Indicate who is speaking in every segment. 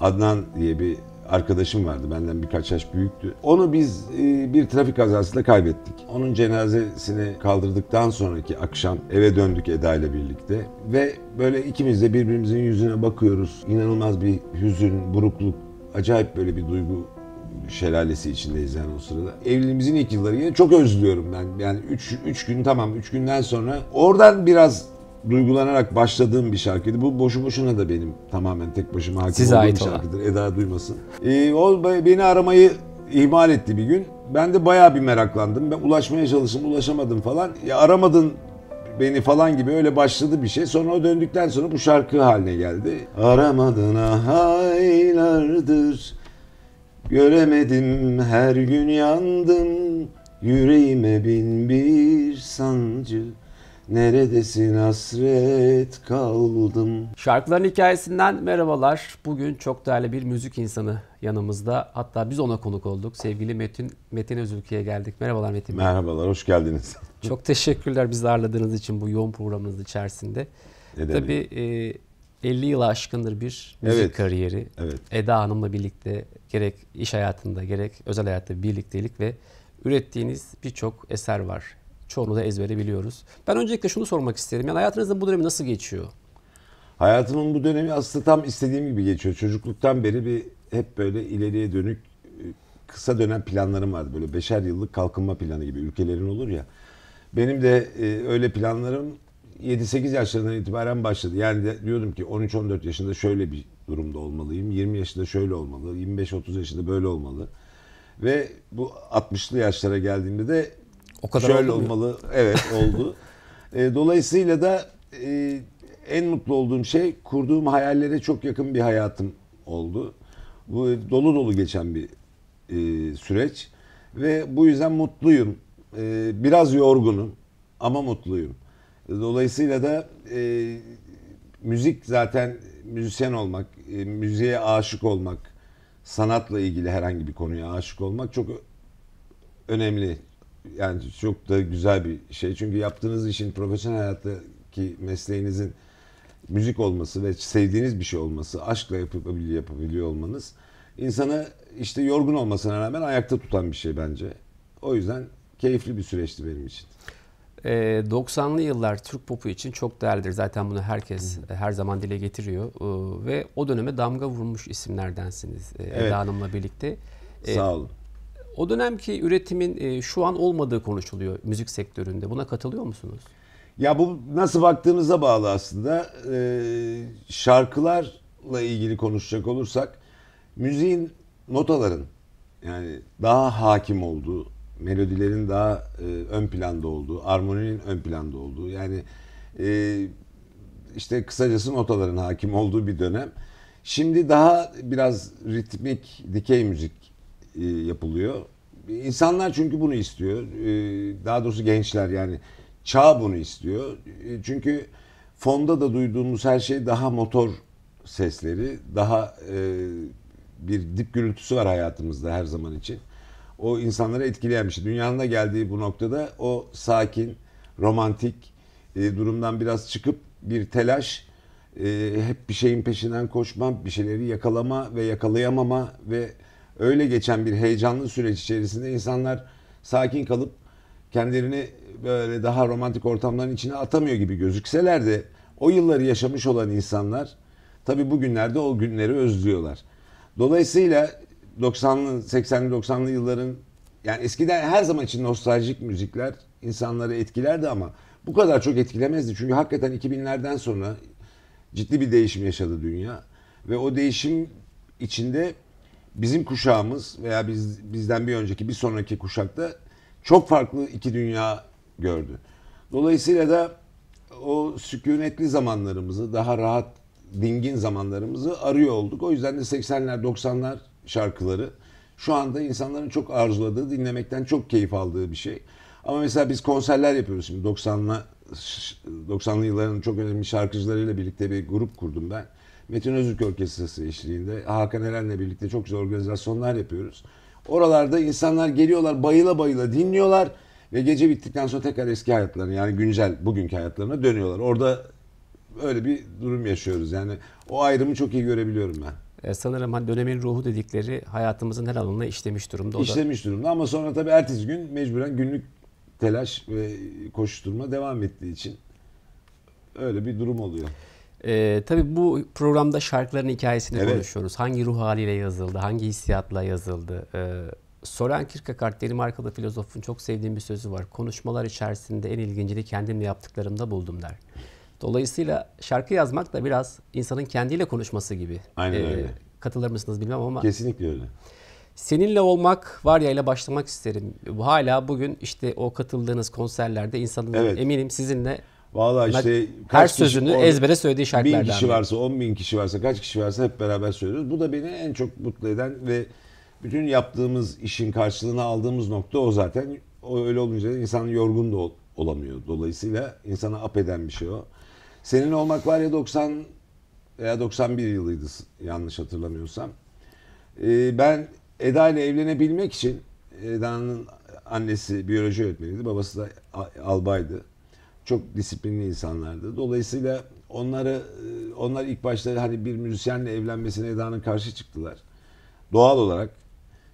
Speaker 1: Adnan diye bir arkadaşım vardı benden birkaç yaş büyüktü. Onu biz e, bir trafik kazasında kaybettik. Onun cenazesini kaldırdıktan sonraki akşam eve döndük Eda ile birlikte ve böyle ikimiz de birbirimizin yüzüne bakıyoruz. İnanılmaz bir hüzün, burukluk, acayip böyle bir duygu şelalesi içindeyiz yani o sırada. Evliliğimizin ilk yılları yine çok özlüyorum ben. Yani 3 gün tamam 3 günden sonra oradan biraz duygulanarak başladığım bir şarkıydı. Bu boşu boşuna da benim tamamen tek başıma hakim Size olduğum bir şarkıdır. Eda duymasın. Ee, o beni aramayı ihmal etti bir gün. Ben de bayağı bir meraklandım. Ben ulaşmaya çalıştım, ulaşamadım falan. Ya aramadın beni falan gibi öyle başladı bir şey. Sonra o döndükten sonra bu şarkı haline geldi. Aramadın ah, aylardır Göremedim her gün yandım Yüreğime bin bir sancı Neredesin hasret kaldım. Şarkıların hikayesinden merhabalar. Bugün çok
Speaker 2: değerli bir müzik insanı yanımızda. Hatta biz ona konuk olduk. Sevgili Metin Metin Özülkü'ye geldik. Merhabalar Metin Bey. Merhabalar, hoş geldiniz. Çok teşekkürler bizi ağırladığınız için bu yoğun programınız içerisinde. Ne Tabii e, 50 yıla aşkındır bir müzik evet. kariyeri. Evet. Eda Hanım'la birlikte gerek iş hayatında gerek özel hayatta birliktelik ve ürettiğiniz birçok eser var çoğunu da ezbere biliyoruz. Ben öncelikle şunu sormak isterim. Yani
Speaker 1: hayatınızda bu dönemi nasıl geçiyor? Hayatımın bu dönemi aslında tam istediğim gibi geçiyor. Çocukluktan beri bir hep böyle ileriye dönük e, kısa dönem planlarım vardı. Böyle beşer yıllık kalkınma planı gibi ülkelerin olur ya. Benim de e, öyle planlarım 7-8 yaşlarından itibaren başladı. Yani de diyordum ki 13-14 yaşında şöyle bir durumda olmalıyım. 20 yaşında şöyle olmalı. 25-30 yaşında böyle olmalı. Ve bu 60'lı yaşlara geldiğimde de o kadar Şöyle olmalı. Evet oldu. e, dolayısıyla da e, en mutlu olduğum şey kurduğum hayallere çok yakın bir hayatım oldu. Bu dolu dolu geçen bir e, süreç ve bu yüzden mutluyum. E, biraz yorgunum ama mutluyum. Dolayısıyla da e, müzik zaten müzisyen olmak, e, müziğe aşık olmak, sanatla ilgili herhangi bir konuya aşık olmak çok önemli yani çok da güzel bir şey. Çünkü yaptığınız işin profesyonel hayattaki mesleğinizin müzik olması ve sevdiğiniz bir şey olması, aşkla yapabiliyor, yapabiliyor olmanız insanı işte yorgun olmasına rağmen ayakta tutan bir şey bence. O yüzden keyifli bir süreçti benim için.
Speaker 2: 90'lı ee, yıllar Türk popu için çok değerlidir. Zaten bunu herkes Hı. her zaman dile getiriyor. Ee, ve o döneme damga vurmuş isimlerdensiniz e, evet. Eda Hanım'la birlikte. Ee, Sağ olun. O dönemki üretimin e,
Speaker 1: şu an olmadığı konuşuluyor müzik sektöründe. Buna katılıyor musunuz? Ya bu nasıl baktığınıza bağlı aslında. E, şarkılarla ilgili konuşacak olursak müziğin notaların yani daha hakim olduğu, melodilerin daha e, ön planda olduğu, armoninin ön planda olduğu yani işte kısacası notaların hakim olduğu bir dönem. Şimdi daha biraz ritmik dikey müzik e, yapılıyor. İnsanlar çünkü bunu istiyor. E, daha doğrusu gençler yani çağ bunu istiyor. E, çünkü fonda da duyduğumuz her şey daha motor sesleri, daha bir dip gürültüsü var hayatımızda her zaman için. O insanları etkileyen bir şey. Dünyanın da geldiği bu noktada o sakin, romantik durumdan biraz çıkıp bir telaş, hep bir şeyin peşinden koşma, bir şeyleri yakalama ve yakalayamama ve öyle geçen bir heyecanlı süreç içerisinde insanlar sakin kalıp kendilerini böyle daha romantik ortamların içine atamıyor gibi gözükseler de o yılları yaşamış olan insanlar tabi bugünlerde o günleri özlüyorlar. Dolayısıyla 90'lı, 80'li, 90'lı yılların yani eskiden her zaman için nostaljik müzikler insanları etkilerdi ama bu kadar çok etkilemezdi. Çünkü hakikaten 2000'lerden sonra ciddi bir değişim yaşadı dünya ve o değişim içinde bizim kuşağımız veya biz bizden bir önceki bir sonraki kuşakta çok farklı iki dünya gördü. Dolayısıyla da o sükunetli zamanlarımızı, daha rahat, dingin zamanlarımızı arıyor olduk. O yüzden de 80'ler, 90'lar şarkıları şu anda insanların çok arzuladığı, dinlemekten çok keyif aldığı bir şey. Ama mesela biz konserler yapıyoruz şimdi 90'lı 90'lı yılların çok önemli şarkıcılarıyla birlikte bir grup kurdum ben. Metin Özürk Orkestrası eşliğinde Hakan Eren'le birlikte çok güzel organizasyonlar yapıyoruz. Oralarda insanlar geliyorlar bayıla bayıla dinliyorlar ve gece bittikten sonra tekrar eski hayatlarına yani güncel bugünkü hayatlarına dönüyorlar. Orada öyle bir durum yaşıyoruz yani o ayrımı çok iyi görebiliyorum ben. E, sanırım
Speaker 2: hani dönemin ruhu dedikleri hayatımızın her alanına
Speaker 1: işlemiş durumda. O işlemiş da... durumda ama sonra tabii ertesi gün mecburen günlük telaş ve koşturma devam ettiği için öyle bir durum oluyor.
Speaker 2: Ee, tabii bu programda şarkıların hikayesini evet. konuşuyoruz. Hangi ruh haliyle yazıldı, hangi hissiyatla yazıldı. Ee, Soren Kierkegaard, Danimarkalı filozofun çok sevdiğim bir sözü var. Konuşmalar içerisinde en ilgincini kendimle yaptıklarımda buldum der. Dolayısıyla şarkı yazmak da biraz insanın kendiyle konuşması gibi. Aynen ee, öyle. Katılır mısınız bilmem ama. Kesinlikle öyle. Seninle olmak var ya ile başlamak isterim. Hala bugün işte o katıldığınız konserlerde insanın evet. eminim sizinle Valla işte her kaç sözünü kişi, on, ezbere söylediği şarkılardan. Bin kişi varsa,
Speaker 1: on bin kişi varsa, kaç kişi varsa hep beraber söylüyoruz. Bu da beni en çok mutlu eden ve bütün yaptığımız işin karşılığını aldığımız nokta o zaten. O öyle olunca insan yorgun da ol, olamıyor. Dolayısıyla insana ap eden bir şey o. Senin olmak var ya 90 veya 91 yılıydı yanlış hatırlamıyorsam. Ee, ben Eda ile evlenebilmek için Eda'nın annesi biyoloji öğretmeniydi. Babası da albaydı çok disiplinli insanlardı. Dolayısıyla onları e, onlar ilk başta hani bir müzisyenle evlenmesine Eda'nın karşı çıktılar. Doğal olarak.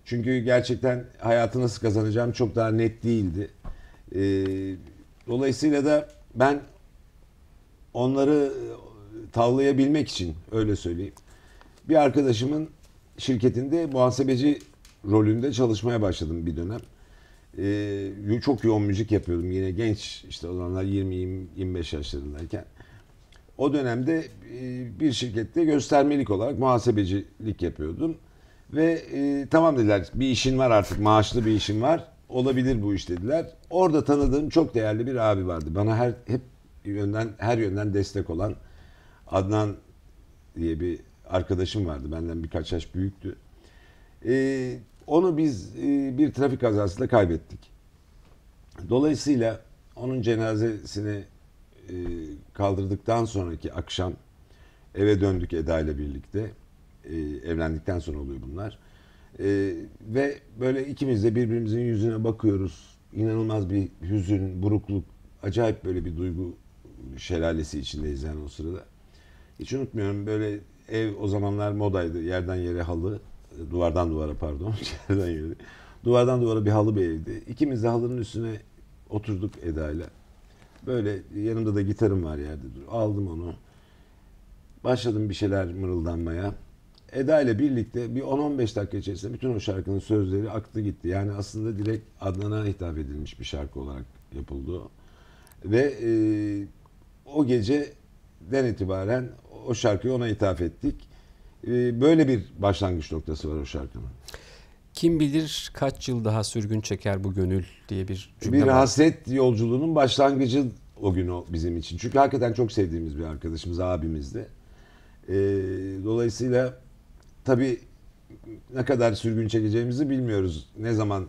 Speaker 1: Çünkü gerçekten hayatı nasıl kazanacağım çok daha net değildi. E, dolayısıyla da ben onları e, tavlayabilmek için öyle söyleyeyim. Bir arkadaşımın şirketinde muhasebeci rolünde çalışmaya başladım bir dönem e, çok yoğun müzik yapıyordum yine genç işte o zamanlar 20-25 yaşlarındayken. O dönemde e, bir şirkette göstermelik olarak muhasebecilik yapıyordum. Ve e, tamam dediler bir işin var artık maaşlı bir işin var olabilir bu iş dediler. Orada tanıdığım çok değerli bir abi vardı. Bana her hep yönden her yönden destek olan Adnan diye bir arkadaşım vardı. Benden birkaç yaş büyüktü. Ee, onu biz e, bir trafik kazasında kaybettik. Dolayısıyla onun cenazesini e, kaldırdıktan sonraki akşam eve döndük Eda ile birlikte. E, evlendikten sonra oluyor bunlar. ve böyle ikimiz de birbirimizin yüzüne bakıyoruz. İnanılmaz bir hüzün, burukluk, acayip böyle bir duygu şelalesi içindeyiz yani o sırada. Hiç unutmuyorum böyle ev o zamanlar modaydı yerden yere halı duvardan duvara pardon içeriden yere. Duvardan duvara bir halı belirdi. İkimiz de halının üstüne oturduk Eda ile. Böyle yanımda da gitarım var yerde dur. Aldım onu. Başladım bir şeyler mırıldanmaya. Eda ile birlikte bir 10-15 dakika içerisinde bütün o şarkının sözleri aktı gitti. Yani aslında direkt Adnan'a hitap edilmiş bir şarkı olarak yapıldı. Ve e, o den itibaren o şarkıyı ona hitap ettik. Ee, böyle bir başlangıç noktası var o şarkının.
Speaker 2: Kim bilir kaç yıl daha sürgün çeker bu gönül diye bir cümle Bir var. hasret
Speaker 1: yolculuğunun başlangıcı o gün o bizim için. Çünkü hakikaten çok sevdiğimiz bir arkadaşımız, abimizdi. E, dolayısıyla tabii ne kadar sürgün çekeceğimizi bilmiyoruz. Ne zaman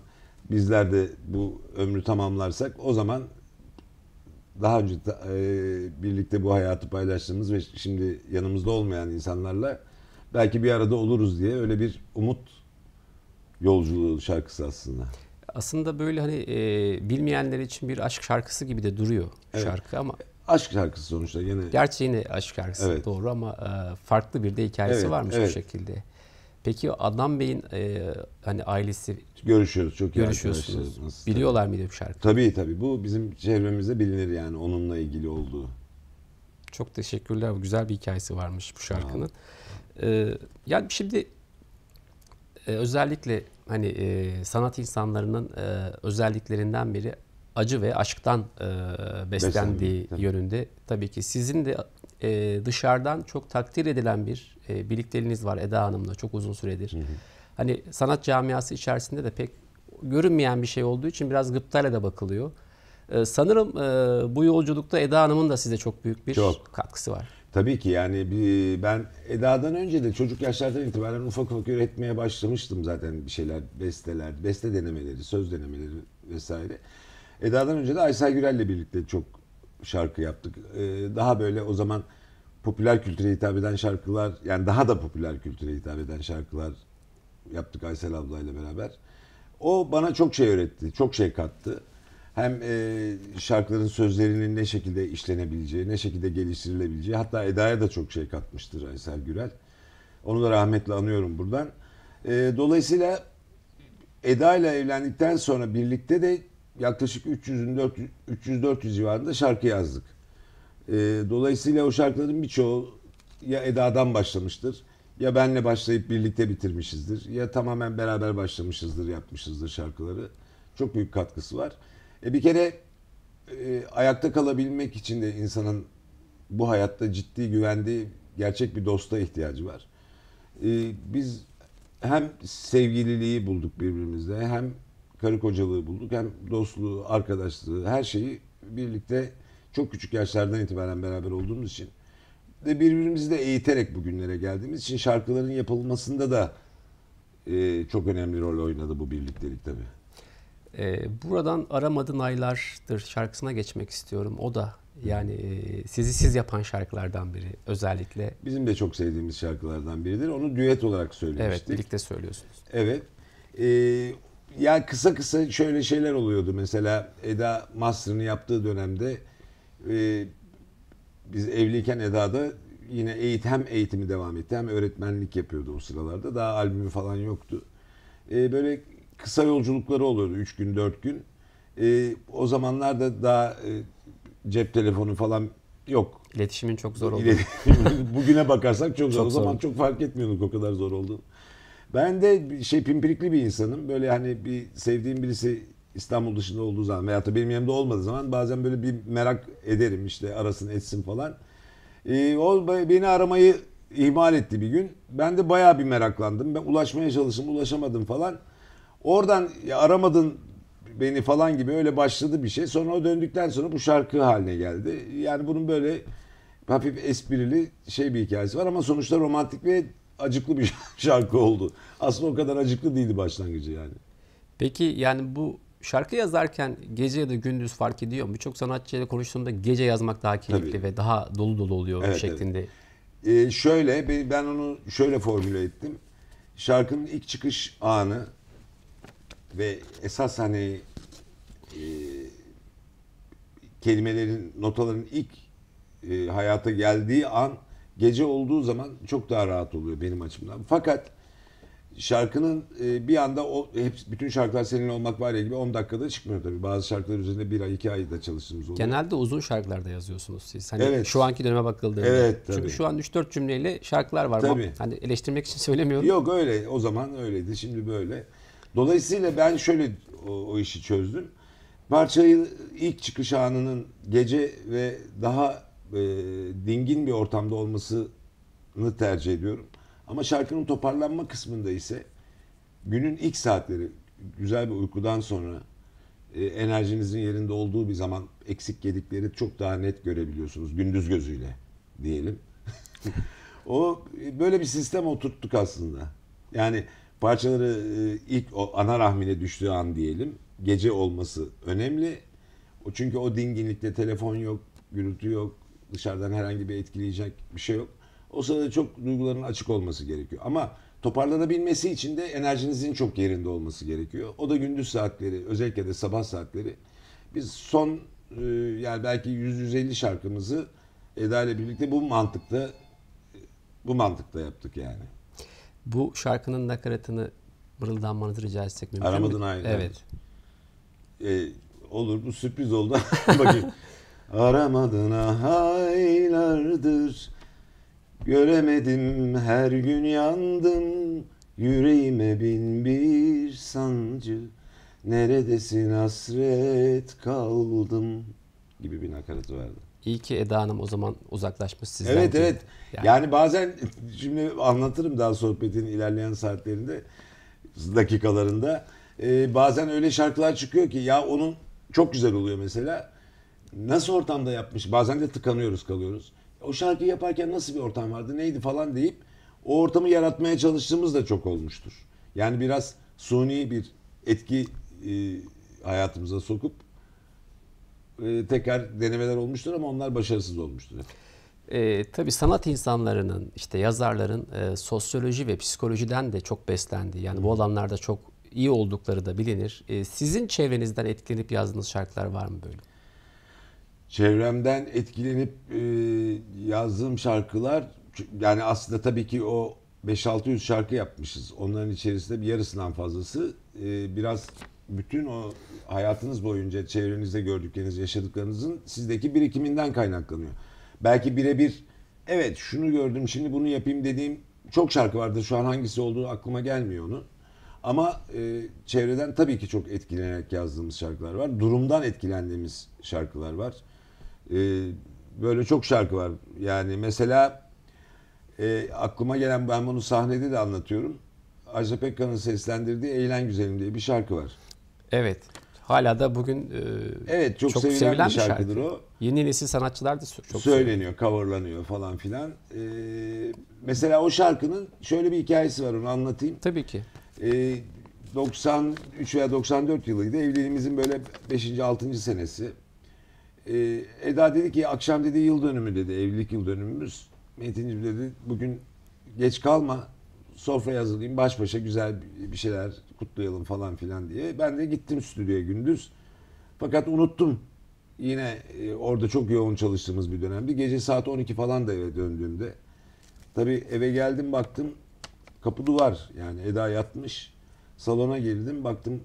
Speaker 1: bizler de bu ömrü tamamlarsak o zaman daha önce e, birlikte bu hayatı paylaştığımız ve şimdi yanımızda olmayan insanlarla belki bir arada oluruz diye öyle bir umut yolculuğu şarkısı aslında.
Speaker 2: Aslında böyle hani e, bilmeyenler için bir aşk şarkısı gibi de duruyor evet. şarkı ama
Speaker 1: aşk şarkısı sonuçta
Speaker 2: yine. Gerçi yine aşk şarkısı evet. doğru ama e, farklı bir de hikayesi evet, varmış evet. bu şekilde. Peki Adnan Bey'in e, hani ailesi görüşüyoruz çok iyi görüşüyorsunuz. Nasıl, Biliyorlar tabii. mıydı bu şarkı? Tabii
Speaker 1: tabii. Bu bizim çevremizde bilinir yani onunla ilgili olduğu. Çok teşekkürler. Güzel bir hikayesi varmış bu şarkının. Aa. Ee, yani şimdi
Speaker 2: e, özellikle hani e, sanat insanlarının e, özelliklerinden biri acı ve aşktan e, beslendiği Beslendim. yönünde. Tabii ki sizin de e, dışarıdan çok takdir edilen bir e, birlikteliğiniz var Eda Hanım'la çok uzun süredir. Hı hı. Hani sanat camiası içerisinde de pek görünmeyen bir şey olduğu için biraz gıptayla da bakılıyor. E, sanırım e, bu yolculukta Eda Hanım'ın da size çok büyük bir
Speaker 1: çok. katkısı var. Tabii ki yani bir, ben Eda'dan önce de çocuk yaşlardan itibaren ufak ufak üretmeye başlamıştım zaten bir şeyler, besteler, beste denemeleri, söz denemeleri vesaire. Eda'dan önce de Aysel Gürel'le birlikte çok şarkı yaptık. Ee, daha böyle o zaman popüler kültüre hitap eden şarkılar, yani daha da popüler kültüre hitap eden şarkılar yaptık Aysel ablayla beraber. O bana çok şey öğretti, çok şey kattı hem e, şarkıların sözlerinin ne şekilde işlenebileceği, ne şekilde geliştirilebileceği hatta Eda'ya da çok şey katmıştır Aysel Gürel. Onu da rahmetle anıyorum buradan. E, dolayısıyla Eda ile evlendikten sonra birlikte de yaklaşık 300-400 civarında şarkı yazdık. E, dolayısıyla o şarkıların birçoğu ya Eda'dan başlamıştır ya benle başlayıp birlikte bitirmişizdir ya tamamen beraber başlamışızdır yapmışızdır şarkıları. Çok büyük katkısı var. E bir kere e, ayakta kalabilmek için de insanın bu hayatta ciddi güvendiği gerçek bir dosta ihtiyacı var. E, biz hem sevgililiği bulduk birbirimizde hem karı kocalığı bulduk hem dostluğu, arkadaşlığı her şeyi birlikte çok küçük yaşlardan itibaren beraber olduğumuz için ve birbirimizi de eğiterek bugünlere geldiğimiz için şarkıların yapılmasında da e, çok önemli rol oynadı bu birliktelik tabii. E,
Speaker 2: buradan aramadın aylardır şarkısına geçmek istiyorum. O da yani e, sizi siz yapan
Speaker 1: şarkılardan biri özellikle. Bizim de çok sevdiğimiz şarkılardan biridir. Onu düet olarak söylemiştik. Evet birlikte söylüyorsunuz. Evet. E, ya kısa kısa şöyle şeyler oluyordu. Mesela Eda Master'ını yaptığı dönemde e, biz evliyken Eda'da yine eğitim, hem eğitimi devam etti hem öğretmenlik yapıyordu o sıralarda. Daha albümü falan yoktu. E, böyle kısa yolculukları oluyordu. üç gün, dört gün. E, o zamanlarda daha e, cep telefonu falan yok.
Speaker 2: İletişimin çok zor oldu. Bugüne bakarsak çok zor. Çok o zaman zor.
Speaker 1: çok fark etmiyorduk o kadar zor olduğunu. Ben de şey pimpirikli bir insanım. Böyle hani bir sevdiğim birisi İstanbul dışında olduğu zaman veya da benim yanımda olmadığı zaman bazen böyle bir merak ederim işte arasın etsin falan. Ee, o beni aramayı ihmal etti bir gün. Ben de bayağı bir meraklandım. Ben ulaşmaya çalıştım, ulaşamadım falan. Oradan ya aramadın beni falan gibi öyle başladı bir şey. Sonra o döndükten sonra bu şarkı haline geldi. Yani bunun böyle hafif esprili şey bir hikayesi var ama sonuçta romantik ve acıklı bir şarkı oldu. Aslında o kadar acıklı değildi başlangıcı yani.
Speaker 2: Peki yani bu şarkı yazarken gece ya da gündüz fark ediyor mu? Birçok sanatçıyla konuştuğumda gece yazmak daha keyifli Tabii. ve daha dolu
Speaker 1: dolu oluyor evet, şeklinde. Evet. Ee, şöyle ben onu şöyle formüle ettim. Şarkının ilk çıkış anı ve esas hani e, kelimelerin, notaların ilk e, hayata geldiği an gece olduğu zaman çok daha rahat oluyor benim açımdan. Fakat şarkının e, bir anda o hep bütün şarkılar seninle olmak var ya gibi 10 dakikada çıkmıyor tabii. Bazı şarkılar üzerinde bir ay iki ay da çalıştığımız oluyor.
Speaker 2: Genelde uzun şarkılarda yazıyorsunuz siz. Hani evet. şu
Speaker 1: anki döneme bakıldığında. Evet tabii. Çünkü şu an 3-4 cümleyle şarkılar var. Tabii. Hani eleştirmek için söylemiyorum. Yok öyle o zaman öyleydi şimdi böyle. Dolayısıyla ben şöyle o, o işi çözdüm. Parçayı ilk çıkış anının gece ve daha e, dingin bir ortamda olmasını tercih ediyorum. Ama şarkının toparlanma kısmında ise günün ilk saatleri güzel bir uykudan sonra e, enerjinizin yerinde olduğu bir zaman eksik yedikleri çok daha net görebiliyorsunuz gündüz gözüyle diyelim. o e, böyle bir sistem oturttuk aslında. Yani Parçaları e, ilk o ana rahmine düştüğü an diyelim gece olması önemli. O çünkü o dinginlikte telefon yok, gürültü yok, dışarıdan herhangi bir etkileyecek bir şey yok. O sırada çok duyguların açık olması gerekiyor. Ama toparlanabilmesi için de enerjinizin çok yerinde olması gerekiyor. O da gündüz saatleri, özellikle de sabah saatleri. Biz son e, yani belki 100-150 şarkımızı Eda ile birlikte bu mantıkta bu mantıkta yaptık yani.
Speaker 2: Bu şarkının nakaratını mırıldanmanızı rica etsek mümkün Aramadın mü? aynı. Evet.
Speaker 1: evet. olur bu sürpriz oldu. Bakayım. Aramadın ah, aylardır Göremedim her gün yandım Yüreğime bin bir sancı Neredesin hasret kaldım Gibi bir nakaratı vardı.
Speaker 2: İyi ki Eda Hanım o zaman uzaklaşmış sizden. Evet diye. evet.
Speaker 1: Yani. yani bazen şimdi anlatırım daha sohbetin ilerleyen saatlerinde dakikalarında e, bazen öyle şarkılar çıkıyor ki ya onun çok güzel oluyor mesela. Nasıl ortamda yapmış? Bazen de tıkanıyoruz kalıyoruz. O şarkıyı yaparken nasıl bir ortam vardı? Neydi falan deyip o ortamı yaratmaya çalıştığımız da çok olmuştur. Yani biraz suni bir etki e, hayatımıza sokup e, tekrar denemeler olmuştur ama onlar başarısız olmuştur.
Speaker 2: E, tabii sanat insanlarının, işte yazarların e, sosyoloji ve psikolojiden de çok beslendi. yani bu alanlarda çok iyi oldukları da bilinir. E, sizin çevrenizden etkilenip yazdığınız şarkılar var mı böyle?
Speaker 1: Çevremden etkilenip e, yazdığım şarkılar, yani aslında tabii ki o 5-600 şarkı yapmışız. Onların içerisinde bir yarısından fazlası e, biraz bütün o hayatınız boyunca çevrenizde gördükleriniz, yaşadıklarınızın sizdeki birikiminden kaynaklanıyor. Belki birebir evet şunu gördüm şimdi bunu yapayım dediğim çok şarkı vardır. Şu an hangisi olduğu aklıma gelmiyor onu. Ama e, çevreden tabii ki çok etkilenerek yazdığımız şarkılar var. Durumdan etkilendiğimiz şarkılar var. E, böyle çok şarkı var. Yani mesela e, aklıma gelen ben bunu sahnede de anlatıyorum. Ajda Pekkan'ın seslendirdiği Eğlen Güzelim diye bir şarkı var. Evet. Hala da bugün e, evet, çok, çok sevilen, sevilen bir şarkıdır şarkı. o. Yeni nesil sanatçılar da çok söyleniyor, seviyor. coverlanıyor falan filan. Ee, mesela o şarkının şöyle bir hikayesi var onu anlatayım. Tabii ki. Ee, 93 veya 94 yılıydı. Evliliğimizin böyle 5. 6. senesi. Ee, Eda dedi ki akşam dedi yıl dönümü dedi. Evlilik yıl dönümümüz. Metin'cim dedi bugün geç kalma sofraya hazırlayayım baş başa güzel bir şeyler kutlayalım falan filan diye. Ben de gittim stüdyoya gündüz. Fakat unuttum. Yine e, orada çok yoğun çalıştığımız bir dönem bir Gece saat 12 falan da eve döndüğümde. Tabii eve geldim baktım kapı duvar yani Eda yatmış. Salona girdim baktım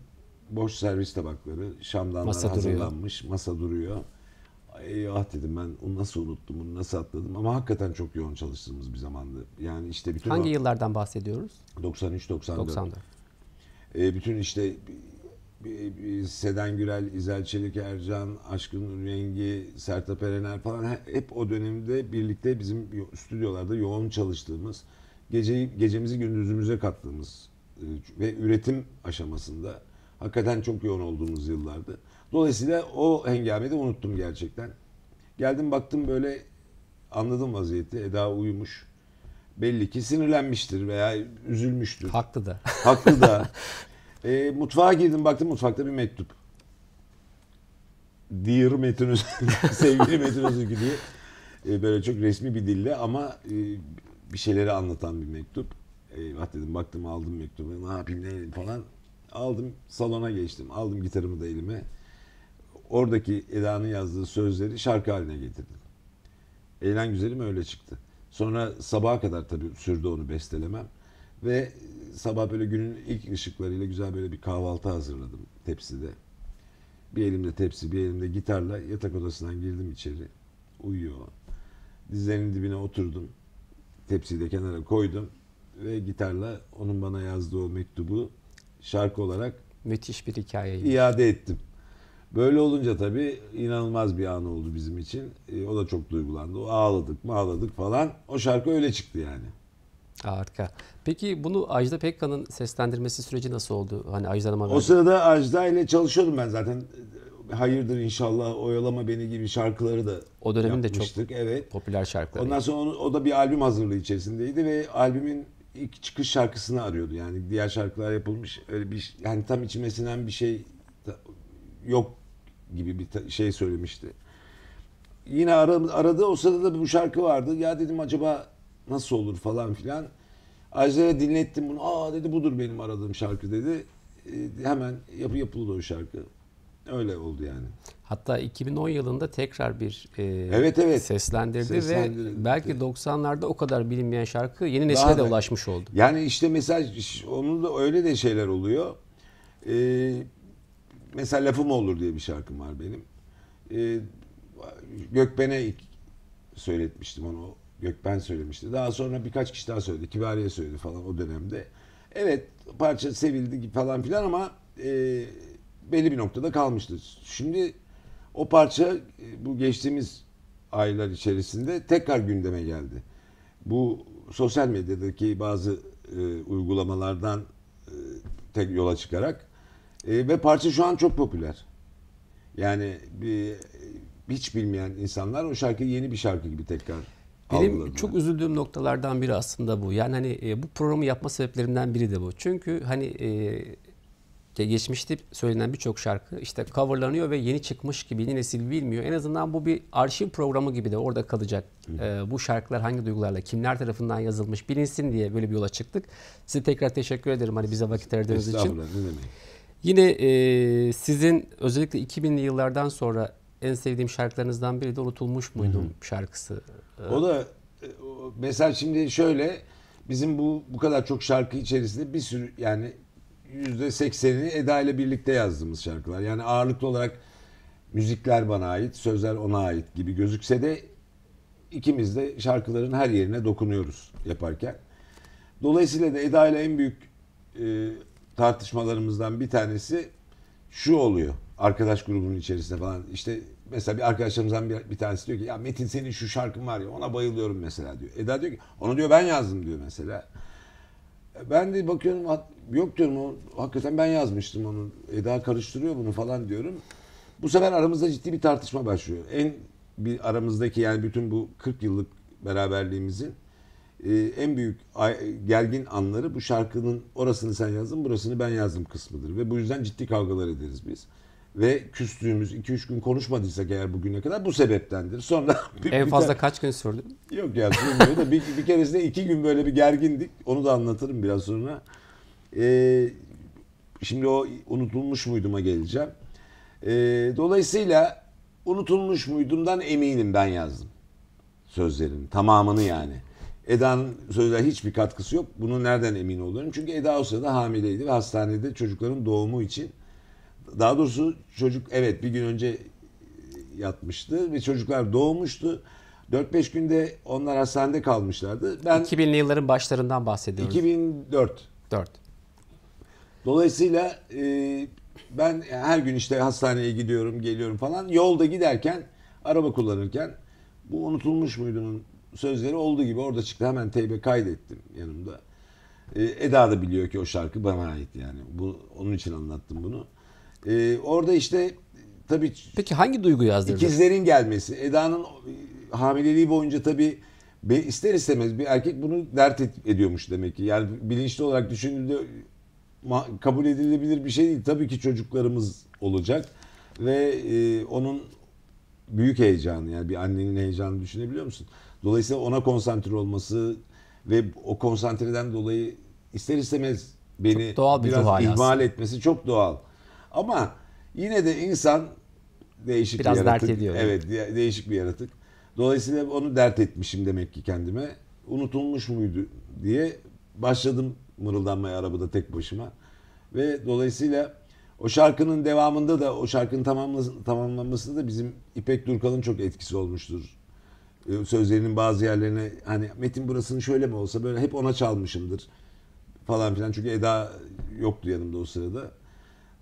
Speaker 1: boş servis tabakları, şamdanlar masa hazırlanmış, duruyor. masa duruyor eyvah dedim ben onu nasıl unuttum, onu nasıl atladım ama hakikaten çok yoğun çalıştığımız bir zamandı. Yani işte bütün Hangi o,
Speaker 2: yıllardan bahsediyoruz?
Speaker 1: 93 94. 94. bütün işte Seden Gürel, İzel Çelik Ercan, Aşkın Rengi, Sertap Erener falan hep o dönemde birlikte bizim stüdyolarda yoğun çalıştığımız, geceyi gecemizi gündüzümüze kattığımız e, ve üretim aşamasında hakikaten çok yoğun olduğumuz yıllardı. Dolayısıyla o hengamede unuttum gerçekten. Geldim baktım böyle anladım vaziyeti. Eda uyumuş. Belli ki sinirlenmiştir veya üzülmüştür. Haklı da. Haklı da. e, mutfağa girdim baktım mutfakta bir mektup. Dear Metin Özgür, sevgili Metin Özgür diye e, böyle çok resmi bir dille ama e, bir şeyleri anlatan bir mektup. Eyvah dedim baktım aldım mektubu ne yapayım ne falan. Aldım salona geçtim aldım gitarımı da elime oradaki Eda'nın yazdığı sözleri şarkı haline getirdim. Eğlen Güzelim öyle çıktı. Sonra sabaha kadar tabii sürdü onu bestelemem. Ve sabah böyle günün ilk ışıklarıyla güzel böyle bir kahvaltı hazırladım tepside. Bir elimde tepsi, bir elimde gitarla yatak odasından girdim içeri. Uyuyor. Dizlerinin dibine oturdum. Tepsiyi de kenara koydum. Ve gitarla onun bana yazdığı o mektubu şarkı olarak müthiş bir hikaye iade ettim. Böyle olunca tabii inanılmaz bir an oldu bizim için. E, o da çok duygulandı. O ağladık mı ağladık falan. O şarkı öyle çıktı yani. Harika.
Speaker 2: Peki bunu Ajda Pekkan'ın seslendirmesi süreci nasıl oldu? Hani Ajda Hanım'a O sırada
Speaker 1: Ajda ile çalışıyordum ben zaten. Hayırdır inşallah, Oyalama Beni gibi şarkıları da O dönemin de çok evet. popüler şarkıları. Ondan sonra onu- o da bir albüm hazırlığı içerisindeydi ve albümün ilk çıkış şarkısını arıyordu. Yani diğer şarkılar yapılmış öyle bir yani tam içime sinen bir şey yok gibi bir şey söylemişti. Yine ara, arada o sırada bu şarkı vardı. Ya dedim acaba nasıl olur falan filan. Ajder'e dinlettim bunu. Aa dedi budur benim aradığım şarkı dedi. E, hemen yapı yapıldı o şarkı. Öyle oldu yani.
Speaker 2: Hatta 2010 yılında tekrar bir e, evet, evet. Seslendirdi, seslendirdi ve belki 90'larda o kadar bilinmeyen şarkı yeni nesile Daha de ulaşmış oldu.
Speaker 1: Yani işte mesaj onun da öyle de şeyler oluyor. Eee mesela Lafım Olur diye bir şarkım var benim. E, Gökben'e ilk söyletmiştim onu. Gökben söylemişti. Daha sonra birkaç kişi daha söyledi. Kibariye söyledi falan o dönemde. Evet parça sevildi falan filan ama e, belli bir noktada kalmıştı. Şimdi o parça e, bu geçtiğimiz aylar içerisinde tekrar gündeme geldi. Bu sosyal medyadaki bazı e, uygulamalardan e, tek yola çıkarak e, ve parça şu an çok popüler. Yani bir, hiç bilmeyen insanlar o şarkı yeni bir şarkı gibi tekrar benim
Speaker 2: Anladım. çok üzüldüğüm noktalardan biri aslında bu. Yani hani e, bu programı yapma sebeplerimden biri de bu. Çünkü hani e, geçmişte söylenen birçok şarkı işte coverlanıyor ve yeni çıkmış gibi yeni nesil bilmiyor. En azından bu bir arşiv programı gibi de orada kalacak. E, bu şarkılar hangi duygularla, kimler tarafından yazılmış bilinsin diye böyle bir yola çıktık. Size tekrar teşekkür ederim hani bize vakit ayırdığınız için. Estağfurullah ne demek. Yine e, sizin özellikle 2000'li yıllardan sonra en sevdiğim şarkılarınızdan biri de Unutulmuş Muydum Hı-hı. şarkısı. O da
Speaker 1: e, mesela şimdi şöyle bizim bu bu kadar çok şarkı içerisinde bir sürü yani yüzde sekseni Eda ile birlikte yazdığımız şarkılar. Yani ağırlıklı olarak müzikler bana ait, sözler ona ait gibi gözükse de ikimiz de şarkıların her yerine dokunuyoruz yaparken. Dolayısıyla da Eda ile en büyük e, tartışmalarımızdan bir tanesi şu oluyor. Arkadaş grubunun içerisinde falan işte mesela bir arkadaşlarımızdan bir, bir tanesi diyor ki ya Metin senin şu şarkın var ya ona bayılıyorum mesela diyor. Eda diyor ki onu diyor ben yazdım diyor mesela. Ben de bakıyorum yok diyorum o, hakikaten ben yazmıştım onu. Eda karıştırıyor bunu falan diyorum. Bu sefer aramızda ciddi bir tartışma başlıyor. En bir aramızdaki yani bütün bu 40 yıllık beraberliğimizin ee, en büyük gergin anları bu şarkının orasını sen yazdın burasını ben yazdım kısmıdır. Ve bu yüzden ciddi kavgalar ederiz biz. Ve küstüğümüz 2-3 gün konuşmadıysak eğer bugüne kadar bu sebeptendir. Sonra bir, en fazla
Speaker 2: bir kaç gün sürdü?
Speaker 1: Yok ya sürmüyor da bir, bir keresinde iki gün böyle bir gergindik. Onu da anlatırım biraz sonra. Ee, şimdi o unutulmuş muyduma geleceğim. Ee, dolayısıyla unutulmuş muydumdan eminim ben yazdım sözlerin tamamını yani. Eda'nın sözler hiçbir katkısı yok. Bunu nereden emin oluyorum? Çünkü Eda o sırada hamileydi ve hastanede çocukların doğumu için daha doğrusu çocuk evet bir gün önce yatmıştı ve çocuklar doğmuştu. 4-5 günde onlar hastanede kalmışlardı. Ben
Speaker 2: 2000'li yılların başlarından bahsediyoruz.
Speaker 1: 2004. 4. Dolayısıyla e, ben her gün işte hastaneye gidiyorum, geliyorum falan. Yolda giderken, araba kullanırken bu unutulmuş muydunun sözleri olduğu gibi orada çıktı. Hemen teybe kaydettim yanımda. E, Eda da biliyor ki o şarkı bana ait yani. Bu onun için anlattım bunu. E, orada işte tabii Peki hangi duygu yazdırdın? ikizlerin gelmesi. Eda'nın hamileliği boyunca tabii be, ister istemez bir erkek bunu dert et, ediyormuş demek ki. Yani bilinçli olarak düşündüğünde kabul edilebilir bir şey değil. Tabii ki çocuklarımız olacak ve e, onun büyük heyecanı yani bir annenin heyecanını düşünebiliyor musun? Dolayısıyla ona konsantre olması ve o konsantreden dolayı ister istemez beni çok doğal bir biraz ihmal etmesi çok doğal. Ama yine de insan değişik biraz bir yaratık. Dert ediyor. Evet, yani. değişik bir yaratık. Dolayısıyla onu dert etmişim demek ki kendime. Unutulmuş muydu diye başladım mırıldanmaya arabada tek başıma. Ve dolayısıyla o şarkının devamında da o şarkının tamamlanması da bizim İpek Durkal'ın çok etkisi olmuştur. Ee, sözlerinin bazı yerlerine hani Metin burasını şöyle mi olsa böyle hep ona çalmışımdır falan filan. Çünkü Eda yoktu yanımda o sırada.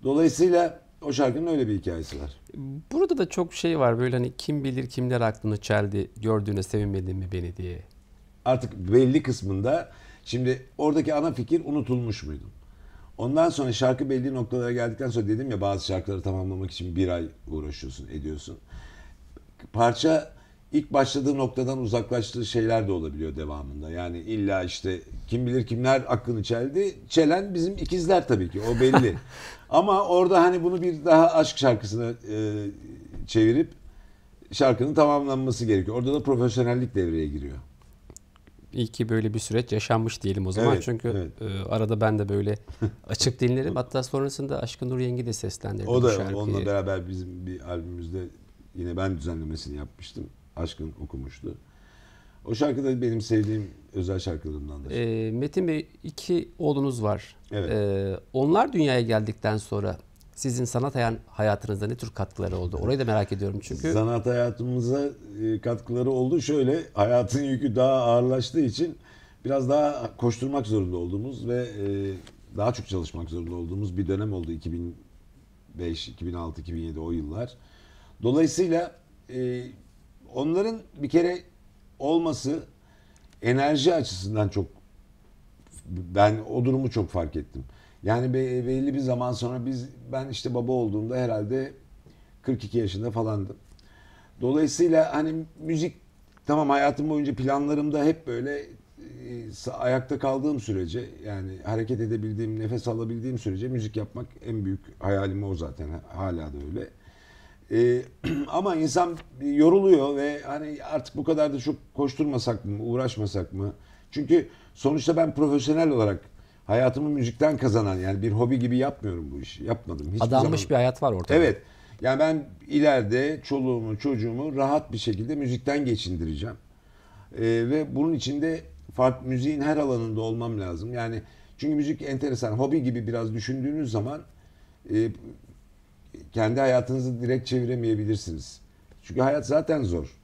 Speaker 1: Dolayısıyla o şarkının öyle bir hikayesi var.
Speaker 2: Burada da çok şey var böyle hani kim bilir kimler aklını çeldi gördüğüne sevinmedin mi
Speaker 1: beni diye. Artık belli kısmında şimdi oradaki ana fikir unutulmuş muydum? Ondan sonra şarkı belli noktalara geldikten sonra dedim ya bazı şarkıları tamamlamak için bir ay uğraşıyorsun ediyorsun. Parça ilk başladığı noktadan uzaklaştığı şeyler de olabiliyor devamında. Yani illa işte kim bilir kimler aklını çeldi. Çelen bizim ikizler tabii ki o belli. Ama orada hani bunu bir daha aşk şarkısına e, çevirip şarkının tamamlanması gerekiyor. Orada da profesyonellik devreye giriyor.
Speaker 2: İyi ki böyle bir süreç yaşanmış diyelim o zaman. Evet, Çünkü evet. E, arada ben de böyle açık dinlerim. Hatta sonrasında Aşkın Nur Yengi de seslendirdi O da şarkıyı. onunla
Speaker 1: beraber bizim bir albümümüzde yine ben düzenlemesini yapmıştım. Aşkın okumuştu. O şarkı da benim sevdiğim özel şarkılarımdan da.
Speaker 2: E, ee, Metin Bey iki oğlunuz var. Evet. E, onlar dünyaya geldikten sonra sizin sanat hayatınızda ne tür katkıları oldu? Orayı da merak ediyorum çünkü. Sanat
Speaker 1: hayatımıza e, katkıları oldu. Şöyle hayatın yükü daha ağırlaştığı için biraz daha koşturmak zorunda olduğumuz ve e, daha çok çalışmak zorunda olduğumuz bir dönem oldu 2005, 2006, 2007 o yıllar. Dolayısıyla e, onların bir kere olması enerji açısından çok ben o durumu çok fark ettim. Yani belli bir zaman sonra biz ben işte baba olduğumda herhalde 42 yaşında falandım. Dolayısıyla hani müzik tamam hayatım boyunca planlarımda hep böyle e, ayakta kaldığım sürece yani hareket edebildiğim, nefes alabildiğim sürece müzik yapmak en büyük hayalim o zaten hala da öyle. Ee, ama insan yoruluyor ve hani artık bu kadar da çok koşturmasak mı, uğraşmasak mı? Çünkü sonuçta ben profesyonel olarak hayatımı müzikten kazanan yani bir hobi gibi yapmıyorum bu işi. Yapmadım. Hiçbir Adanmış zaman. bir
Speaker 2: hayat var ortada. Evet.
Speaker 1: Yani ben ileride çoluğumu, çocuğumu rahat bir şekilde müzikten geçindireceğim. Ee, ve bunun içinde farklı müziğin her alanında olmam lazım. Yani çünkü müzik enteresan. Hobi gibi biraz düşündüğünüz zaman e, kendi hayatınızı direkt çeviremeyebilirsiniz. Çünkü hayat zaten zor.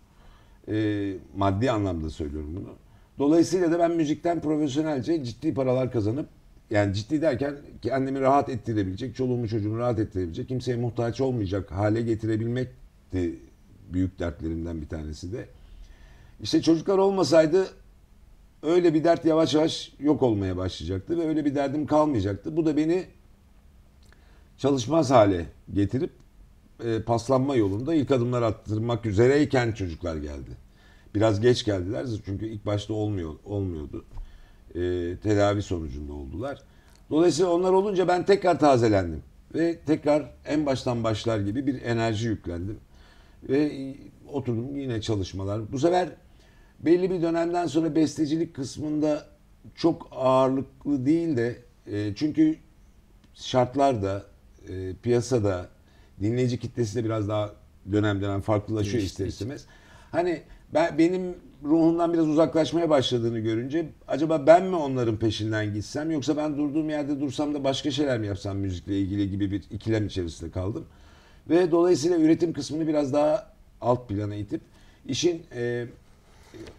Speaker 1: E, maddi anlamda söylüyorum bunu. Dolayısıyla da ben müzikten profesyonelce ciddi paralar kazanıp yani ciddi derken kendimi rahat ettirebilecek, çoluğumu çocuğumu rahat ettirebilecek, kimseye muhtaç olmayacak hale getirebilmek de büyük dertlerimden bir tanesi de. İşte çocuklar olmasaydı öyle bir dert yavaş yavaş yok olmaya başlayacaktı ve öyle bir derdim kalmayacaktı. Bu da beni çalışmaz hale getirip e, paslanma yolunda ilk adımlar attırmak üzereyken çocuklar geldi. Biraz geç geldiler çünkü ilk başta olmuyor olmuyordu. E, tedavi sonucunda oldular. Dolayısıyla onlar olunca ben tekrar tazelendim ve tekrar en baştan başlar gibi bir enerji yüklendim ve oturdum yine çalışmalar. Bu sefer belli bir dönemden sonra bestecilik kısmında çok ağırlıklı değil de e, çünkü şartlar da e, piyasada dinleyici kitlesi de biraz daha dönem dönem farklılaşıyor Değişti. ister istemez. Hani ben benim ruhumdan biraz uzaklaşmaya başladığını görünce acaba ben mi onların peşinden gitsem yoksa ben durduğum yerde dursam da başka şeyler mi yapsam müzikle ilgili gibi bir ikilem içerisinde kaldım. Ve dolayısıyla üretim kısmını biraz daha alt plana itip işin e,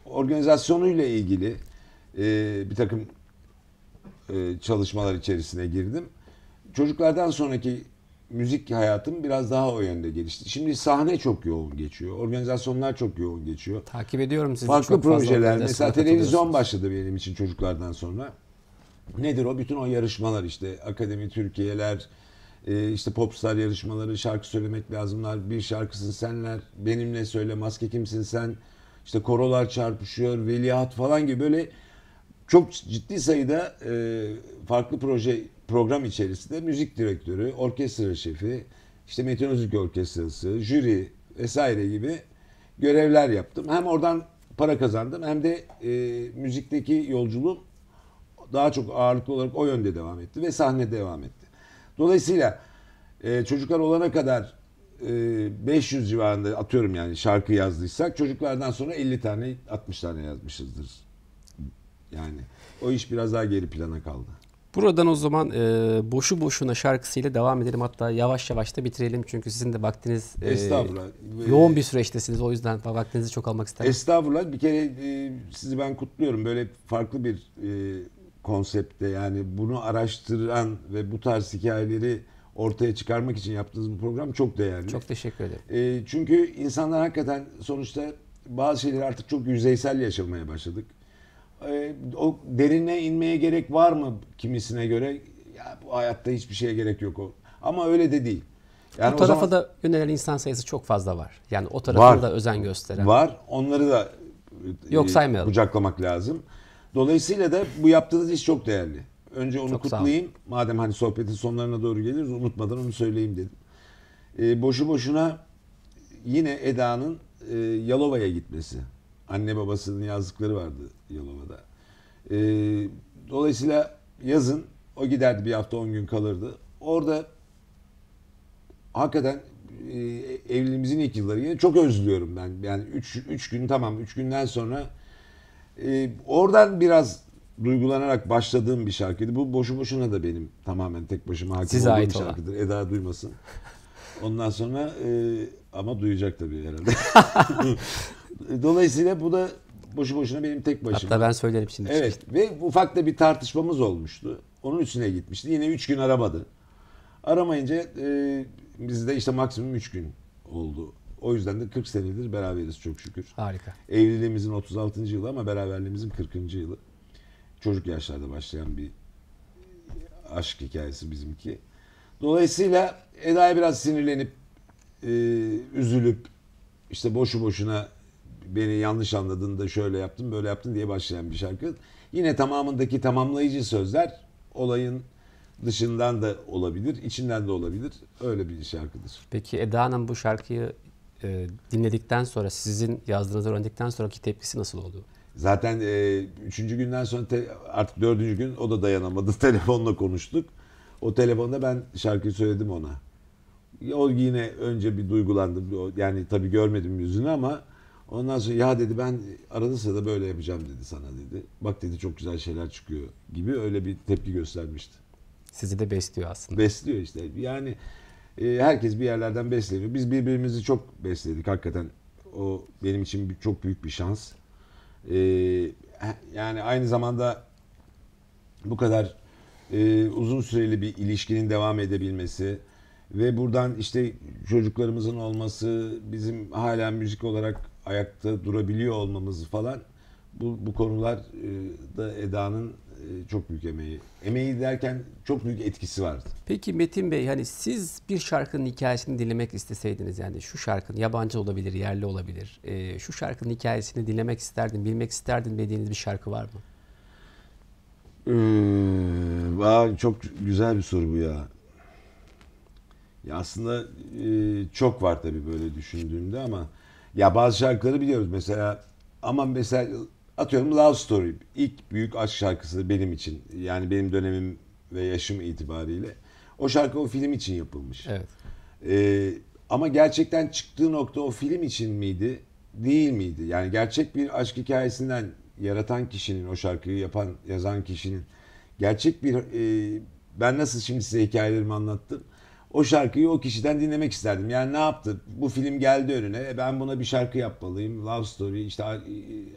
Speaker 1: organizasyonuyla ilgili e, bir takım e, çalışmalar içerisine girdim. Çocuklardan sonraki müzik hayatım biraz daha o yönde gelişti. Şimdi sahne çok yoğun geçiyor. Organizasyonlar çok yoğun geçiyor. Takip ediyorum sizi. Farklı çok projeler. Mesela televizyon başladı benim için çocuklardan sonra. Nedir o? Bütün o yarışmalar işte Akademi Türkiye'ler, e, işte popstar yarışmaları, şarkı söylemek lazımlar, bir şarkısın senler, benimle söyle, maske kimsin sen, işte korolar çarpışıyor, veliaht falan gibi böyle çok ciddi sayıda e, farklı proje program içerisinde müzik direktörü, orkestra şefi, işte meteorolojik orkestrası, jüri vesaire gibi görevler yaptım. Hem oradan para kazandım hem de e, müzikteki yolculuğum daha çok ağırlıklı olarak o yönde devam etti ve sahne devam etti. Dolayısıyla e, çocuklar olana kadar e, 500 civarında atıyorum yani şarkı yazdıysak çocuklardan sonra 50 tane 60 tane yazmışızdır. Yani o iş biraz daha geri plana kaldı.
Speaker 2: Buradan o zaman e, boşu boşuna şarkısıyla devam edelim. Hatta yavaş yavaş da bitirelim. Çünkü sizin de vaktiniz e, yoğun bir süreçtesiniz. O yüzden vaktinizi çok almak isterim.
Speaker 1: Estağfurullah. Bir kere e, sizi ben kutluyorum. Böyle farklı bir e, konsepte yani bunu araştıran ve bu tarz hikayeleri ortaya çıkarmak için yaptığınız bu program çok değerli. Çok teşekkür ederim. E, çünkü insanlar hakikaten sonuçta bazı şeyleri artık çok yüzeysel yaşamaya başladık. Ee, o derine inmeye gerek var mı kimisine göre? Ya bu hayatta hiçbir şeye gerek yok o. Ama öyle de değil. Yani o tarafa o
Speaker 2: zaman, da yönelen insan sayısı çok fazla var. Yani o tarafa da özen gösteren. Var.
Speaker 1: Onları da e, yok saymayalım. kucaklamak lazım. Dolayısıyla da bu yaptığınız iş çok değerli. Önce onu çok kutlayayım. Madem hani sohbetin sonlarına doğru geliriz unutmadan onu söyleyeyim dedim. E, boşu boşuna yine Eda'nın e, Yalova'ya gitmesi. Anne babasının yazdıkları vardı Yalova'da. E, dolayısıyla yazın o giderdi bir hafta on gün kalırdı. Orada hakikaten e, evliliğimizin ilk yılları yine çok özlüyorum ben. Yani üç üç gün tamam üç günden sonra e, oradan biraz duygulanarak başladığım bir şarkıydı. Bu boşu boşuna da benim tamamen tek başıma hakim Size olduğum ait olan. şarkıdır. Eda duymasın. Ondan sonra e, ama duyacak tabii herhalde. Dolayısıyla bu da boşu boşuna benim tek başıma. Hatta ben
Speaker 2: söylerim şimdi. Evet
Speaker 1: ve ufak da bir tartışmamız olmuştu. Onun üstüne gitmişti. Yine üç gün aramadı. Aramayınca e, bizde işte maksimum üç gün oldu. O yüzden de 40 senedir beraberiz çok şükür. Harika. Evliliğimizin 36. yılı ama beraberliğimizin 40. yılı. Çocuk yaşlarda başlayan bir aşk hikayesi bizimki. Dolayısıyla Eda'ya biraz sinirlenip, e, üzülüp, işte boşu boşuna beni yanlış anladın da şöyle yaptın böyle yaptın diye başlayan bir şarkı. Yine tamamındaki tamamlayıcı sözler olayın dışından da olabilir, içinden de olabilir. Öyle bir şarkıdır.
Speaker 2: Peki Eda Hanım bu şarkıyı e, dinledikten sonra, sizin yazdığınızı öğrendikten sonraki tepkisi nasıl oldu?
Speaker 1: Zaten e, üçüncü günden sonra te, artık dördüncü gün o da dayanamadı. Telefonla konuştuk. O telefonda ben şarkıyı söyledim ona. O yine önce bir duygulandı. Yani tabii görmedim yüzünü ama Ondan sonra ya dedi ben arada sırada böyle yapacağım dedi sana dedi. Bak dedi çok güzel şeyler çıkıyor gibi öyle bir tepki göstermişti. Sizi de besliyor aslında. Besliyor işte. Yani e, herkes bir yerlerden besleniyor. Biz birbirimizi çok besledik hakikaten. O benim için çok büyük bir şans. E, yani aynı zamanda bu kadar e, uzun süreli bir ilişkinin devam edebilmesi, ve buradan işte çocuklarımızın olması, bizim hala müzik olarak ayakta durabiliyor olmamızı falan bu, bu konular e, da Eda'nın e, çok büyük emeği. Emeği derken çok büyük etkisi vardı. Peki Metin Bey hani siz bir şarkının
Speaker 2: hikayesini dinlemek isteseydiniz yani şu şarkının yabancı olabilir, yerli olabilir. E, şu şarkının hikayesini dinlemek isterdin bilmek isterdin dediğiniz bir şarkı var mı?
Speaker 1: Ee, çok güzel bir soru bu ya. Ya aslında çok var tabii böyle düşündüğümde ama ya bazı şarkıları biliyoruz mesela ama mesela atıyorum Love Story ilk büyük aşk şarkısı benim için. Yani benim dönemim ve yaşım itibariyle. O şarkı o film için yapılmış. Evet. Ee, ama gerçekten çıktığı nokta o film için miydi? Değil miydi? Yani gerçek bir aşk hikayesinden yaratan kişinin, o şarkıyı yapan, yazan kişinin gerçek bir e, ben nasıl şimdi size hikayelerimi anlattım o şarkıyı o kişiden dinlemek isterdim. Yani ne yaptı? Bu film geldi önüne. E, ben buna bir şarkı yapmalıyım. Love story, işte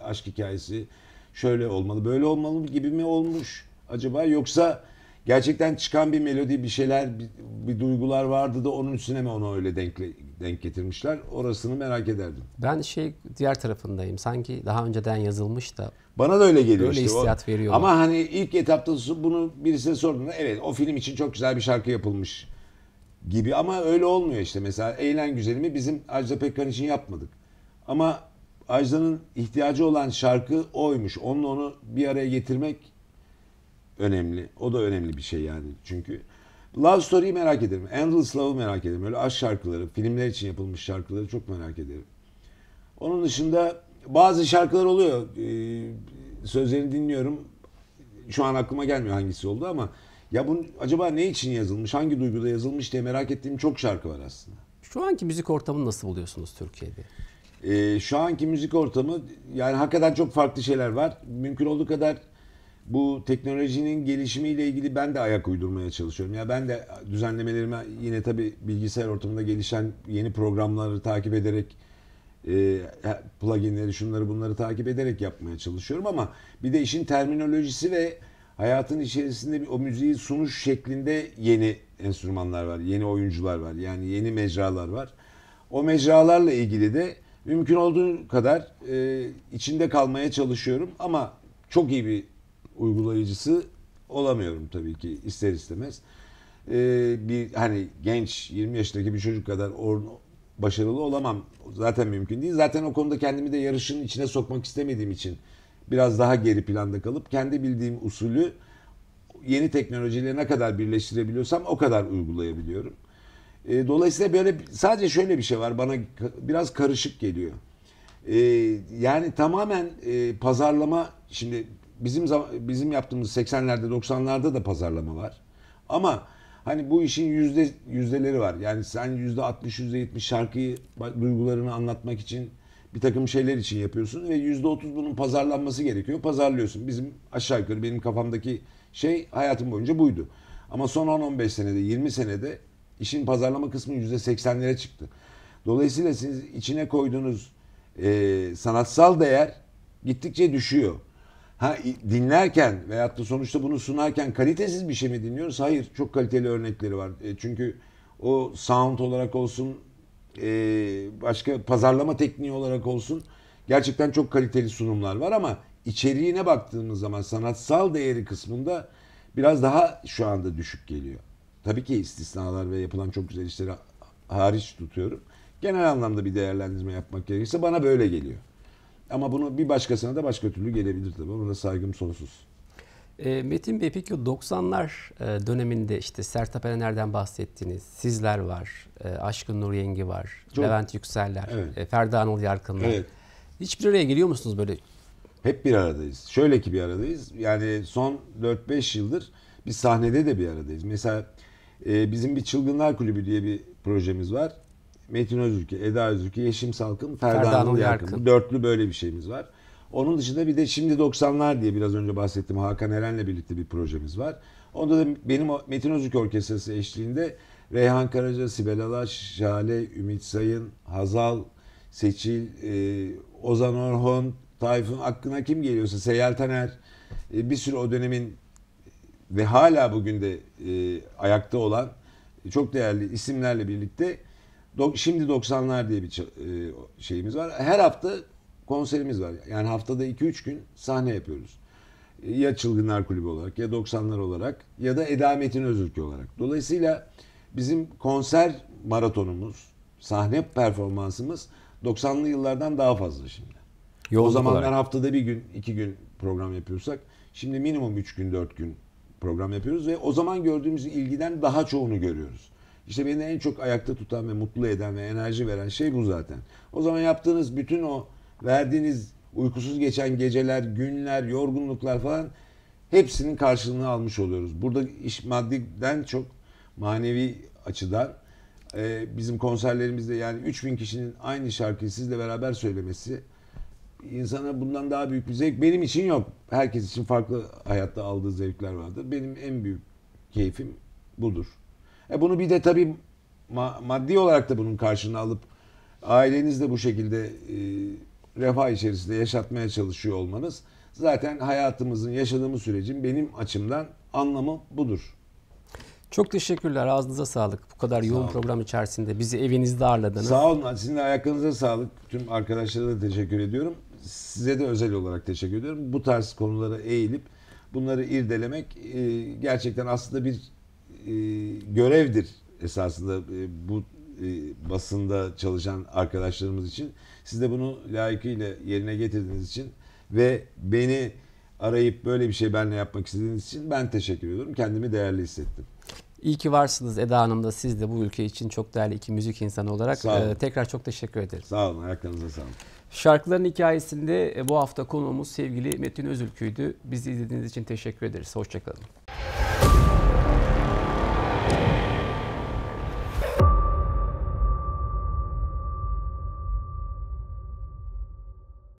Speaker 1: aşk hikayesi şöyle olmalı, böyle olmalı gibi mi olmuş acaba? Yoksa gerçekten çıkan bir melodi, bir şeyler, bir, bir duygular vardı da onun üstüne mi onu öyle denkle, denk getirmişler? Orasını merak ederdim.
Speaker 2: Ben şey diğer tarafındayım. Sanki daha önceden yazılmış
Speaker 1: da. Bana da öyle geliyor öyle işte. hissiyat veriyor. Ama hani ilk etapta bunu birisine sordun. Evet o film için çok güzel bir şarkı yapılmış gibi ama öyle olmuyor işte. Mesela Eğlen Güzelimi bizim Ajda Pekkan için yapmadık. Ama Ajda'nın ihtiyacı olan şarkı oymuş. Onunla onu bir araya getirmek önemli. O da önemli bir şey yani çünkü. Love Story'yi merak ederim. Endless Love'ı merak ederim. Öyle aşk şarkıları, filmler için yapılmış şarkıları çok merak ederim. Onun dışında bazı şarkılar oluyor. Ee, sözlerini dinliyorum. Şu an aklıma gelmiyor hangisi oldu ama ya bunun acaba ne için yazılmış, hangi duyguda yazılmış diye merak ettiğim çok şarkı var aslında. Şu anki müzik ortamını nasıl buluyorsunuz Türkiye'de? Ee, şu anki müzik ortamı yani hakikaten çok farklı şeyler var. Mümkün olduğu kadar bu teknolojinin gelişimiyle ilgili ben de ayak uydurmaya çalışıyorum. Ya ben de düzenlemelerime yine tabi bilgisayar ortamında gelişen yeni programları takip ederek e, pluginleri şunları bunları takip ederek yapmaya çalışıyorum ama bir de işin terminolojisi ve hayatın içerisinde bir, o müziği sunuş şeklinde yeni enstrümanlar var, yeni oyuncular var, yani yeni mecralar var. O mecralarla ilgili de mümkün olduğu kadar e, içinde kalmaya çalışıyorum ama çok iyi bir uygulayıcısı olamıyorum tabii ki ister istemez. E, bir hani genç 20 yaşındaki bir çocuk kadar or, başarılı olamam zaten mümkün değil. Zaten o konuda kendimi de yarışın içine sokmak istemediğim için biraz daha geri planda kalıp kendi bildiğim usulü yeni teknolojiyle ne kadar birleştirebiliyorsam o kadar uygulayabiliyorum. E, dolayısıyla böyle sadece şöyle bir şey var bana biraz karışık geliyor. E, yani tamamen e, pazarlama şimdi bizim bizim yaptığımız 80'lerde 90'larda da pazarlama var. Ama hani bu işin yüzde yüzdeleri var. Yani sen yüzde 60 yüzde 70 şarkıyı duygularını anlatmak için bir takım şeyler için yapıyorsun ve %30 bunun pazarlanması gerekiyor. Pazarlıyorsun. Bizim aşağı yukarı benim kafamdaki şey hayatım boyunca buydu. Ama son 10-15 senede 20 senede işin pazarlama kısmı yüzde seksenlere çıktı. Dolayısıyla siz içine koyduğunuz e, sanatsal değer gittikçe düşüyor. Ha dinlerken veyahut da sonuçta bunu sunarken kalitesiz bir şey mi dinliyoruz? Hayır, çok kaliteli örnekleri var. E, çünkü o sound olarak olsun, e, başka pazarlama tekniği olarak olsun gerçekten çok kaliteli sunumlar var ama içeriğine baktığımız zaman sanatsal değeri kısmında biraz daha şu anda düşük geliyor. Tabii ki istisnalar ve yapılan çok güzel işleri hariç tutuyorum. Genel anlamda bir değerlendirme yapmak gerekirse bana böyle geliyor. Ama bunu bir başkasına da başka türlü gelebilir tabii. Ona da saygım sonsuz.
Speaker 2: Ee, Metin Bey peki 90'lar e, döneminde işte Sertab Erener'den bahsettiniz? sizler var, e, Aşkın Nur Yengi var, Çok. Levent Yükseller, evet. E, Ferda Anıl Yarkınlar. Evet.
Speaker 1: Hiçbir araya geliyor musunuz böyle? Hep bir aradayız. Şöyle ki bir aradayız. Yani son 4-5 yıldır biz sahnede de bir aradayız. Mesela bizim bir Çılgınlar Kulübü diye bir projemiz var. Metin Özülke, Eda Özülke, Yeşim Salkın, Ferda, Ferda Anıl Yarkın. Yarkın. Dörtlü böyle bir şeyimiz var. Onun dışında bir de şimdi 90'lar diye biraz önce bahsettim Hakan Eren'le birlikte bir projemiz var. Onda da benim Metin Özük Orkestrası eşliğinde Reyhan Karaca, Sibel Alaş, Şale, Ümit Sayın, Hazal, Seçil, e, Ozan Orhon, Tayfun, aklına kim geliyorsa Seyyal Taner, e, bir sürü o dönemin ve hala bugün de e, ayakta olan çok değerli isimlerle birlikte şimdi 90'lar diye bir e, şeyimiz var. Her hafta konserimiz var. Yani haftada 2-3 gün sahne yapıyoruz. Ya Çılgınlar Kulübü olarak ya 90'lar olarak ya da Eda Metin Özülkü olarak. Dolayısıyla bizim konser maratonumuz, sahne performansımız 90'lı yıllardan daha fazla şimdi. Yolculuk o zamanlar olarak. haftada bir gün, iki gün program yapıyorsak şimdi minimum üç gün, dört gün program yapıyoruz ve o zaman gördüğümüz ilgiden daha çoğunu görüyoruz. İşte beni en çok ayakta tutan ve mutlu eden ve enerji veren şey bu zaten. O zaman yaptığınız bütün o verdiğiniz uykusuz geçen geceler, günler, yorgunluklar falan hepsinin karşılığını almış oluyoruz. Burada iş maddiden çok manevi açıdan e, bizim konserlerimizde yani 3000 kişinin aynı şarkıyı sizle beraber söylemesi insana bundan daha büyük bir zevk benim için yok. Herkes için farklı hayatta aldığı zevkler vardır. Benim en büyük keyfim budur. E bunu bir de tabii ma- maddi olarak da bunun karşılığını alıp aileniz de bu şekilde e, refah içerisinde yaşatmaya çalışıyor olmanız zaten hayatımızın yaşadığımız sürecin benim açımdan anlamı budur.
Speaker 2: Çok teşekkürler. Ağzınıza sağlık. Bu kadar Sağ yoğun olun. program içerisinde bizi evinizde ağırladınız. Sağ
Speaker 1: olun. Sizin de ayaklarınıza sağlık. Tüm arkadaşlara da teşekkür ediyorum. Size de özel olarak teşekkür ediyorum. Bu tarz konulara eğilip bunları irdelemek e, gerçekten aslında bir e, görevdir esasında e, bu e, basında çalışan arkadaşlarımız için. Siz de bunu layıkıyla yerine getirdiğiniz için ve beni arayıp böyle bir şey benimle yapmak istediğiniz için ben teşekkür ediyorum. Kendimi değerli hissettim.
Speaker 2: İyi ki varsınız Eda Hanım da siz de bu ülke için çok değerli iki müzik insanı olarak. Ee, tekrar çok teşekkür ederim.
Speaker 1: Sağ olun. Ayaklarınıza olun.
Speaker 2: Şarkıların hikayesinde e, bu hafta konuğumuz sevgili Metin Özülkü'ydü. Bizi izlediğiniz için teşekkür ederiz. Hoşçakalın.